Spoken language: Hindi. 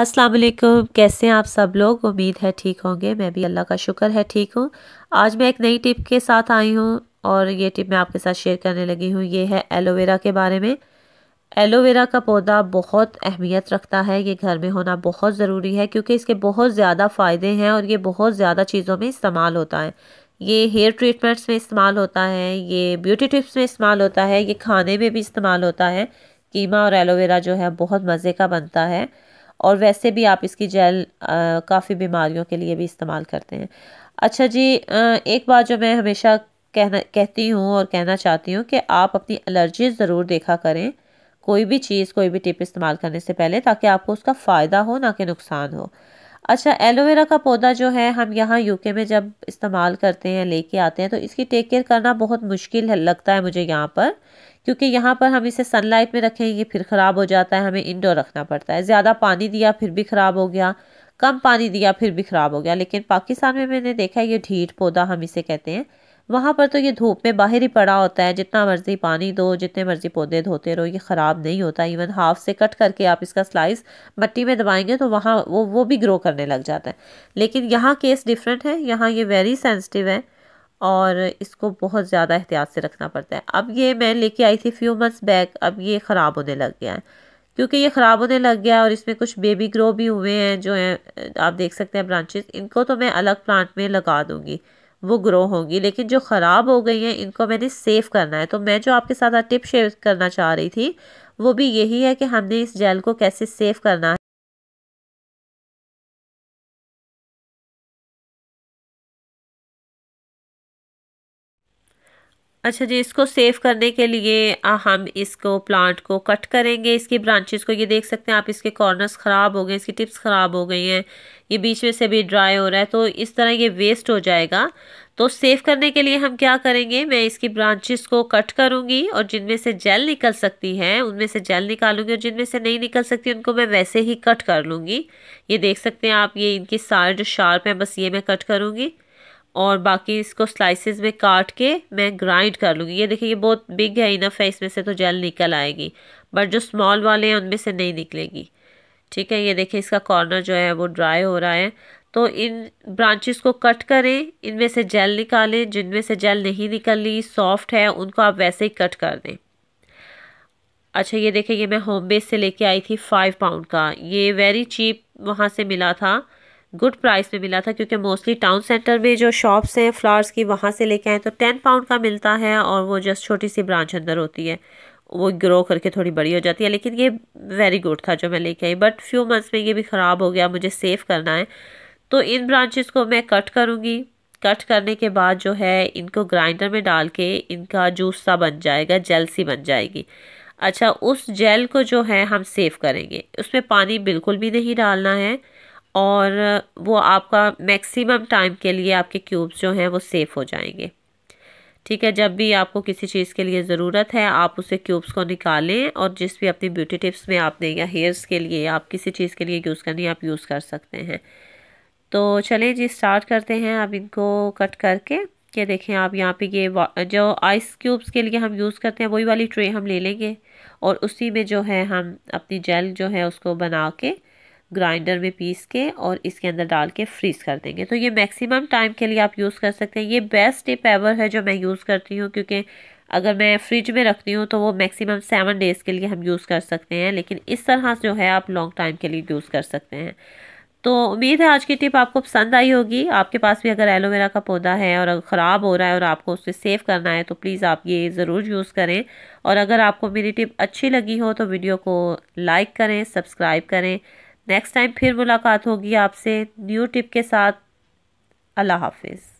अस्सलाम वालेकुम कैसे हैं आप सब लोग उम्मीद है ठीक होंगे मैं भी अल्लाह का शुक्र है ठीक हूँ आज मैं एक नई टिप के साथ आई हूँ और ये टिप मैं आपके साथ शेयर करने लगी हूँ ये है एलोवेरा के बारे में एलोवेरा का पौधा बहुत अहमियत रखता है ये घर में होना बहुत ज़रूरी है क्योंकि इसके बहुत ज़्यादा फ़ायदे हैं और ये बहुत ज़्यादा चीज़ों में इस्तेमाल होता है ये हेयर ट्रीटमेंट्स में इस्तेमाल होता है ये ब्यूटी टिप्स में इस्तेमाल होता है ये खाने में भी इस्तेमाल होता है कीमा और एलोवेरा जो है बहुत मज़े का बनता है और वैसे भी आप इसकी जेल काफ़ी बीमारियों के लिए भी इस्तेमाल करते हैं अच्छा जी आ, एक बात जो मैं हमेशा कहना कहती हूँ और कहना चाहती हूँ कि आप अपनी एलर्जी ज़रूर देखा करें कोई भी चीज़ कोई भी टिप इस्तेमाल करने से पहले ताकि आपको उसका फ़ायदा हो ना कि नुकसान हो अच्छा एलोवेरा का पौधा जो है हम यहाँ यूके में जब इस्तेमाल करते हैं लेके आते हैं तो इसकी टेक केयर करना बहुत मुश्किल है लगता है मुझे यहाँ पर क्योंकि यहाँ पर हम इसे सनलाइट में रखेंगे फिर ख़राब हो जाता है हमें इंडोर रखना पड़ता है ज़्यादा पानी दिया फिर भी ख़राब हो गया कम पानी दिया फिर भी ख़राब हो गया लेकिन पाकिस्तान में मैंने देखा है ये ढीठ पौधा हम इसे कहते हैं वहाँ पर तो ये धूप में बाहर ही पड़ा होता है जितना मर्ज़ी पानी दो जितने मर्ज़ी पौधे धोते रहो ये ख़राब नहीं होता इवन हाफ से कट करके आप इसका स्लाइस मट्टी में दबाएंगे तो वहाँ वो वो भी ग्रो करने लग जाता है लेकिन यहाँ केस डिफरेंट है यहाँ ये वेरी सेंसिटिव है और इसको बहुत ज़्यादा एहतियात से रखना पड़ता है अब ये मैं लेके आई थी फ्यू मंथ्स बैक अब ये ख़राब होने लग गया है क्योंकि ये ख़राब होने लग गया और इसमें कुछ बेबी ग्रो भी हुए हैं जो हैं आप देख सकते हैं ब्रांचेस इनको तो मैं अलग प्लांट में लगा दूँगी वो ग्रो होंगी लेकिन जो ख़राब हो गई हैं इनको मैंने सेव करना है तो मैं जो आपके साथ टिप शेयर करना चाह रही थी वो भी यही है कि हमने इस जेल को कैसे सेव करना है अच्छा जी इसको सेव करने के लिए हम इसको प्लांट को कट करेंगे इसकी ब्रांचेस को ये देख सकते हैं आप इसके कॉर्नर्स ख़राब हो गए इसकी टिप्स ख़राब हो गई हैं ये बीच में से भी ड्राई हो रहा है तो इस तरह ये वेस्ट हो जाएगा तो सेव करने के लिए हम क्या करेंगे मैं इसकी ब्रांचेस को कट करूँगी और जिनमें से जेल निकल सकती है उनमें से जेल निकालूंगी और जिनमें से नहीं निकल सकती उनको मैं वैसे ही कट कर लूँगी ये देख सकते हैं आप ये इनकी साइड शार्प है बस ये मैं कट करूँगी और बाकी इसको स्लाइसेस में काट के मैं ग्राइंड कर लूँगी ये देखिए ये बहुत बिग है इनफ है इसमें से तो जेल निकल आएगी बट जो स्मॉल वाले हैं उनमें से नहीं निकलेगी ठीक है ये देखिए इसका कॉर्नर जो है वो ड्राई हो रहा है तो इन ब्रांचेस को कट करें इनमें से जेल निकालें जिनमें से जेल नहीं निकल रही सॉफ्ट है उनको आप वैसे ही कट कर दें अच्छा ये देखें ये मैं होम बेस से लेके आई थी फाइव पाउंड का ये वेरी चीप वहाँ से मिला था गुड प्राइस पे मिला था क्योंकि मोस्टली टाउन सेंटर में जो शॉप्स हैं फ्लावर्स की वहाँ से लेके आए तो टेन पाउंड का मिलता है और वो जस्ट छोटी सी ब्रांच अंदर होती है वो ग्रो करके थोड़ी बड़ी हो जाती है लेकिन ये वेरी गुड था जो मैं लेके आई बट फ्यू मंथ्स में ये भी ख़राब हो गया मुझे सेव करना है तो इन ब्रांचेस को मैं कट करूँगी कट करने के बाद जो है इनको ग्राइंडर में डाल के इनका जूस सा बन जाएगा जेल सी बन जाएगी अच्छा उस जेल को जो है हम सेव करेंगे उसमें पानी बिल्कुल भी नहीं डालना है और वो आपका मैक्सिमम टाइम के लिए आपके क्यूब्स जो हैं वो सेफ़ हो जाएंगे ठीक है जब भी आपको किसी चीज़ के लिए ज़रूरत है आप उसे क्यूब्स को निकालें और जिस भी अपनी ब्यूटी टिप्स में आपने या हेयर्स के लिए आप किसी चीज़ के लिए यूज़ करनी आप यूज़ कर सकते हैं तो चलें जी स्टार्ट करते हैं आप इनको कट करके ये देखें आप यहाँ पे ये जो आइस क्यूब्स के लिए हम यूज़ करते हैं वही वाली ट्रे हम ले लेंगे और उसी में जो है हम अपनी जेल जो है उसको बना के ग्राइंडर में पीस के और इसके अंदर डाल के फ्रीज़ कर देंगे तो ये मैक्सिमम टाइम के लिए आप यूज़ कर सकते हैं ये बेस्ट टिप एवर है जो मैं यूज़ करती हूँ क्योंकि अगर मैं फ्रिज में रखती हूँ तो वो मैक्सिमम सेवन डेज़ के लिए हम यूज़ कर सकते हैं लेकिन इस तरह से जो है आप लॉन्ग टाइम के लिए यूज़ कर सकते हैं तो उम्मीद है आज की टिप आपको पसंद आई होगी आपके पास भी अगर एलोवेरा का पौधा है और ख़राब हो रहा है और आपको उसे सेव करना है तो प्लीज़ आप ये ज़रूर यूज़ करें और अगर आपको मेरी टिप अच्छी लगी हो तो वीडियो को लाइक करें सब्सक्राइब करें नेक्स्ट टाइम फिर मुलाकात होगी आपसे न्यू टिप के साथ अल्लाह हाफिज़